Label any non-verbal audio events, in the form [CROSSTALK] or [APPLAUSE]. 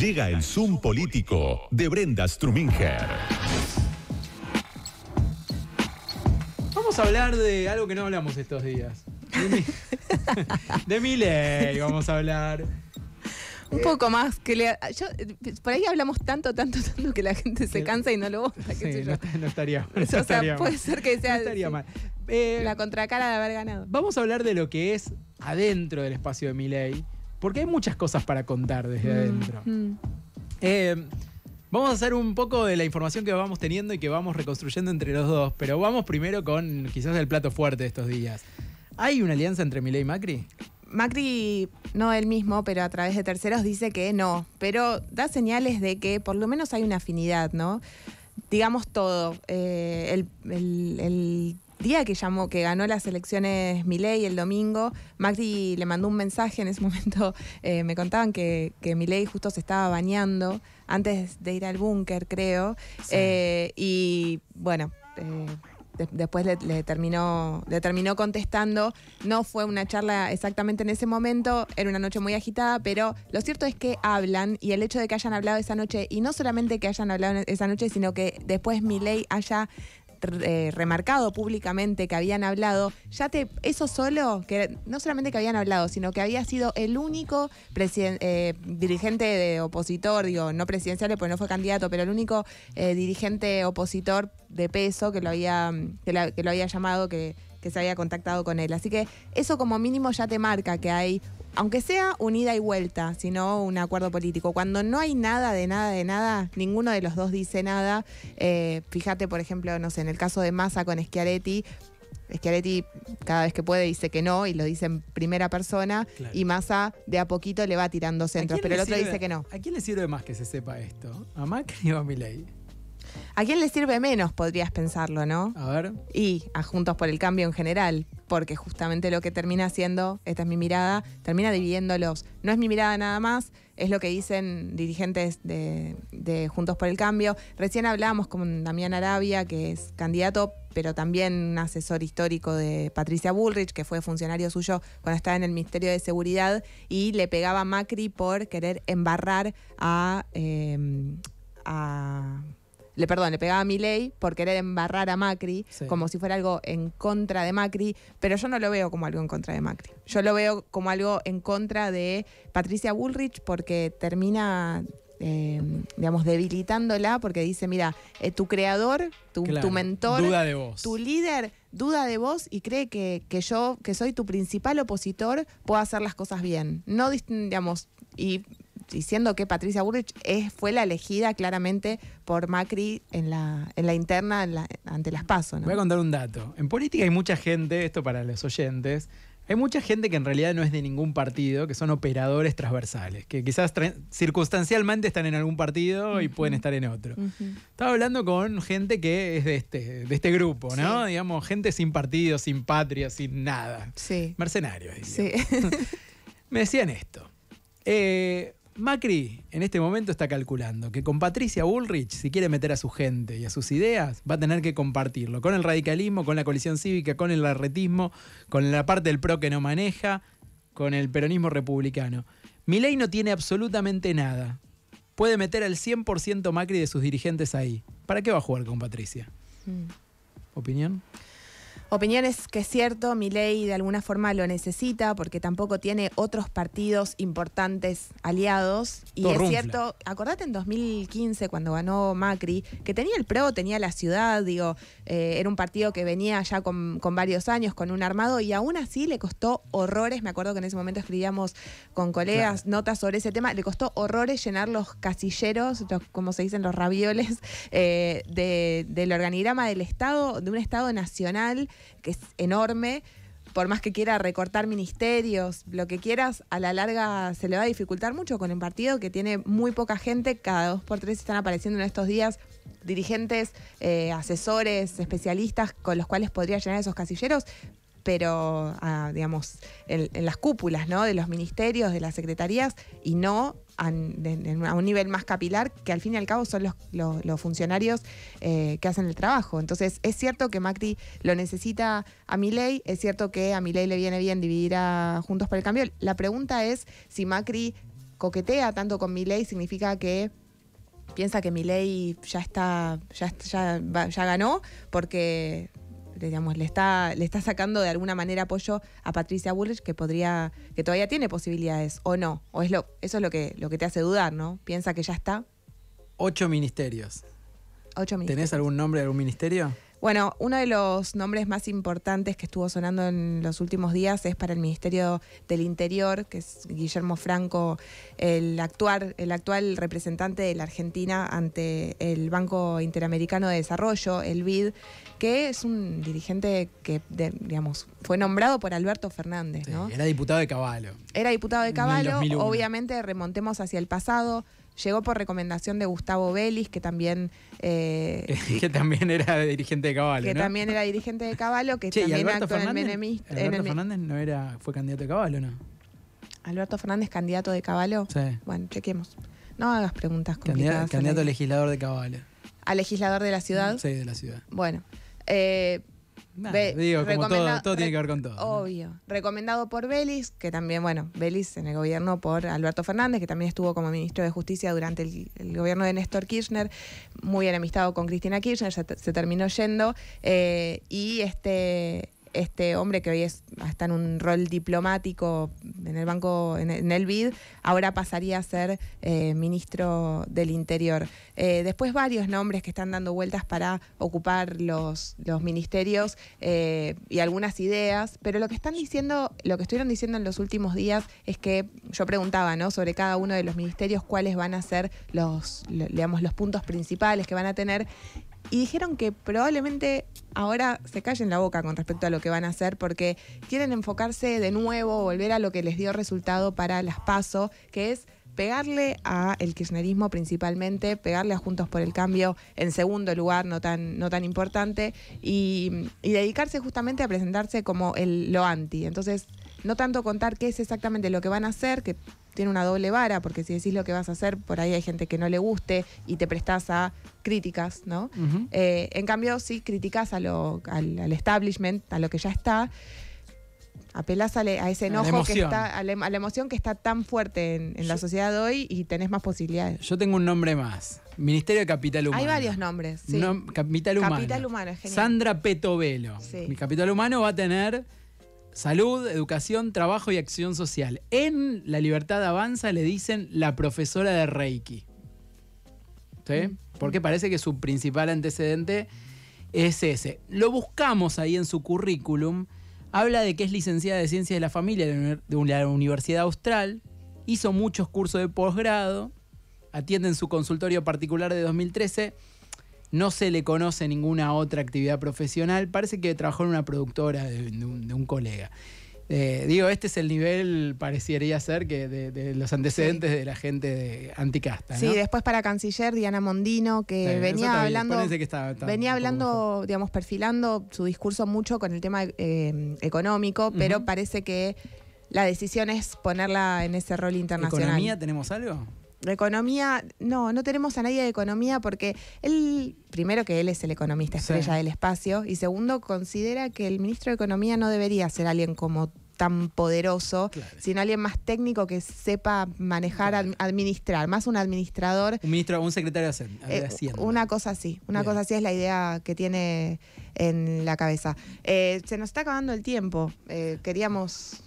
Llega el Zoom político de Brenda Struminger. Vamos a hablar de algo que no hablamos estos días. De mi, [LAUGHS] vamos a hablar. Un eh, poco más que por ahí hablamos tanto, tanto, tanto que la gente se cansa y no lo vota. Sí, no, estaría, [LAUGHS] mal o sea, puede ser que sea estaría mal. Eh, la contracara de haber ganado. Vamos a hablar de lo que es adentro del espacio de mi porque hay muchas cosas para contar desde mm, adentro. Mm. Eh, vamos a hacer un poco de la información que vamos teniendo y que vamos reconstruyendo entre los dos, pero vamos primero con quizás el plato fuerte de estos días. ¿Hay una alianza entre Milei y Macri? Macri, no él mismo, pero a través de terceros dice que no, pero da señales de que por lo menos hay una afinidad, ¿no? Digamos todo, eh, el, el día que llamó, que ganó las elecciones Milei el domingo, Maxi le mandó un mensaje, en ese [LAUGHS] momento eh, me contaban que, que Milei justo se estaba bañando antes de ir al búnker, creo, eh, y bueno... Eh, después le, terminó, le terminó contestando. No fue una charla exactamente en ese momento, era una noche muy agitada, pero lo cierto es que hablan y el hecho de que hayan hablado esa noche, y no solamente que hayan hablado esa noche, sino que después Milei haya eh, remarcado públicamente que habían hablado, ya te, eso solo, que no solamente que habían hablado, sino que había sido el único eh, dirigente de opositor, digo, no presidencial, porque no fue candidato, pero el único eh, dirigente opositor de peso que lo había, lo había llamado, que se había contactado con él. Así que eso como mínimo ya te marca que hay aunque sea unida y vuelta, sino un acuerdo político. Cuando no hay nada de nada de nada, ninguno de los dos dice nada. Eh, fíjate, por ejemplo, no sé, en el caso de Massa con Schiaretti, Schiaretti cada vez que puede dice que no y lo dice en primera persona y Massa de a poquito le va tirando centros, pero el otro dice que no. ¿A quién le sirve más que se sepa esto? ¿A Macri o a Milei? ¿A quién le sirve menos? Podrías pensarlo, ¿no? A ver. Y a Juntos por el Cambio en general, porque justamente lo que termina haciendo, esta es mi mirada, termina dividiéndolos. No es mi mirada nada más, es lo que dicen dirigentes de, Juntos por el Cambio. Recién hablábamos con Damián Arabia, que es candidato, pero también un asesor histórico de Patricia Bullrich, que fue funcionario suyo cuando estaba en el Ministerio de Seguridad, y le pegaba Macri por querer embarrar a em, le perdón, le pegaba a ley por querer embarrar a Macri, como si fuera algo en contra de Macri, pero yo no lo veo como algo en contra de Macri. Yo lo veo como algo en contra de Patricia Bullrich porque termina em, digamos, debilitándola porque dice, mira, eh, tu creador, tu, mentor, duda de vos. tu líder duda de vos y cree que, que, yo, que soy tu principal opositor, puedo hacer las cosas bien. No, digamos, y diciendo que Patricia Burrich fue la elegida claramente por Macri en la, en la interna ante las PASO. Voy a contar un dato. En política hay mucha gente, esto para los oyentes, hay mucha gente que en realidad no es de ningún partido, que son operadores transversales, que quizás circunstancialmente están en algún partido y pueden estar en otro. Estaba hablando con gente que es de este, de este grupo, ¿no? Digamos, gente sin partido, sin patria, sin nada. Sí. Mercenarios. Sí. [LAUGHS] Me decían esto. Eh, Macri en este momento está calculando que con Patricia Bullrich, si quiere meter a su gente y a sus ideas, va a tener que compartirlo con el radicalismo, con la coalición cívica, con el arretismo, con la parte del PRO que no maneja, con el peronismo republicano. Milei no tiene absolutamente nada. Puede meter al 100% Macri de sus dirigentes ahí. ¿Para qué va a jugar con Patricia? Mm. ¿Opinión? Opiniones que es cierto, mi ley de alguna forma lo necesita porque tampoco tiene otros partidos importantes aliados. Y es cierto, acordate en 2015 cuando ganó Macri, que tenía el PRO, tenía la ciudad, digo, eh, era un partido que venía ya con, varios años, con un armado, y aún así le costó horrores, me acuerdo que en ese momento escribíamos con colegas notas sobre ese tema, le costó horrores llenar los casilleros, como se dicen los ravioles, eh, del organigrama del Estado, de un Estado nacional que es enorme, por más que quiera recortar ministerios, lo que quieras, a la larga se le va a dificultar mucho con el partido que tiene muy poca gente, cada dos por tres están apareciendo en estos días dirigentes, eh, asesores, especialistas con los cuales podría llenar esos casilleros, pero ah, digamos, en, las cúpulas de los ministerios, de las secretarías, y no a, un nivel más capilar, que al fin y al cabo son los, funcionarios eh, que hacen el trabajo. Entonces, es cierto que Macri lo necesita a Milei, es cierto que a Milei le viene bien dividir a Juntos para el Cambio. La pregunta es si Macri coquetea tanto con Milei, significa que piensa que Milei ya está, ya, ya, ya ganó, porque le está, le está sacando de alguna manera apoyo a Patricia Bullrich que podría, que todavía tiene posibilidades, o no, o es lo, eso es lo que, lo que te hace dudar, ¿no? Piensa que ya está. Ocho ministerios. Ocho ministerios. ¿Tenés algún nombre de algún ministerio? Bueno, uno de los nombres más importantes que estuvo sonando en los últimos días es para el Ministerio del Interior, que es Guillermo Franco, el, actuar, el actual representante de la Argentina ante el Banco Interamericano de Desarrollo, el BID, que es un dirigente que, digamos, fue nombrado por Alberto Fernández. ¿no? era diputado de Caballo. Era diputado de Caballo, obviamente remontemos hacia el pasado. Llegó por recomendación de Gustavo Vélez, que también. Eh, [LAUGHS] que también era dirigente de Caballo. Que también era dirigente de Caballo, que también actuó en el menemista. Alberto Fernández no era, fue candidato de Caballo, ¿no? Alberto Fernández, candidato de Caballo. Sí. Bueno, chequemos. No hagas preguntas complicadas. Candidato, legislador de Caballo. A legislador de la ciudad. Sí, de la ciudad. Bueno. Eh, digo, todo, tiene que ver con todo. Obvio. Recomendado por Belis, que también, bueno, Belis en el gobierno por Alberto Fernández, que también estuvo como ministro de Justicia durante el, gobierno de Néstor Kirchner, muy enemistado con Cristina Kirchner, se, terminó yendo. Eh, y este este hombre que hoy está en un rol diplomático en el banco, en el, BID, ahora pasaría a ser eh, ministro del Interior. Eh, después varios nombres que están dando vueltas para ocupar los, los ministerios eh, y algunas ideas, pero lo que están diciendo, lo que estuvieron diciendo en los últimos días es que yo preguntaba, ¿no? Sobre cada uno de los ministerios cuáles van a ser los, digamos, los puntos principales que van a tener y dijeron que probablemente ahora se callen la boca con respecto a lo que van a hacer porque quieren enfocarse de nuevo, volver a lo que les dio resultado para las PASO, que es pegarle a el kirchnerismo principalmente, pegarle a Juntos por el Cambio en segundo lugar, no tan, no tan importante, y, dedicarse justamente a presentarse como el lo anti. Entonces, no tanto contar qué es exactamente lo que van a hacer, que tiene una doble vara, porque si decís lo que vas a hacer, por ahí hay gente que no le guste y te prestás a críticas, ¿no? Eh, en cambio, si criticás a al, establishment, a lo que ya está, apelás a, ese enojo, a que está, la, emoción que está tan fuerte en, la sociedad hoy y tenés más posibilidades. Yo tengo un nombre más. Ministerio de Capital Humano. Hay varios nombres, capital Humano. Capital Humano, es genial. Sandra Petovelo. Mi Capital Humano va a tener Salud, educación, trabajo y acción social. En La Libertad Avanza le dicen la profesora de Reiki. ¿Sí? Mm. Porque parece que su principal antecedente es ese. Lo buscamos ahí en su currículum. Habla de que es licenciada de Ciencias de la Familia de la Universidad Austral. Hizo muchos cursos de posgrado. Atiende en su consultorio particular de 2013 no se le conoce ninguna otra actividad profesional, parece que trabajó en una productora de, un, colega. Eh, digo, este es el nivel, parecería ser, que de, los antecedentes de la gente de anticasta. Sí, después para canciller Diana Mondino, que venía hablando, venía hablando, digamos, perfilando su discurso mucho con el tema eh, económico, pero parece que la decisión es ponerla en ese rol internacional. ¿Economía tenemos algo? economía, no, no tenemos a nadie de economía porque él, primero que él es el economista estrella del espacio y segundo considera que el ministro de Economía no debería ser alguien como tan poderoso, sino alguien más técnico que sepa manejar, administrar, más un administrador. Un ministro, un secretario de eh, Hacienda. una cosa así, una cosa así es la idea que tiene en la cabeza. Eh, se nos está acabando el tiempo, eh, queríamos...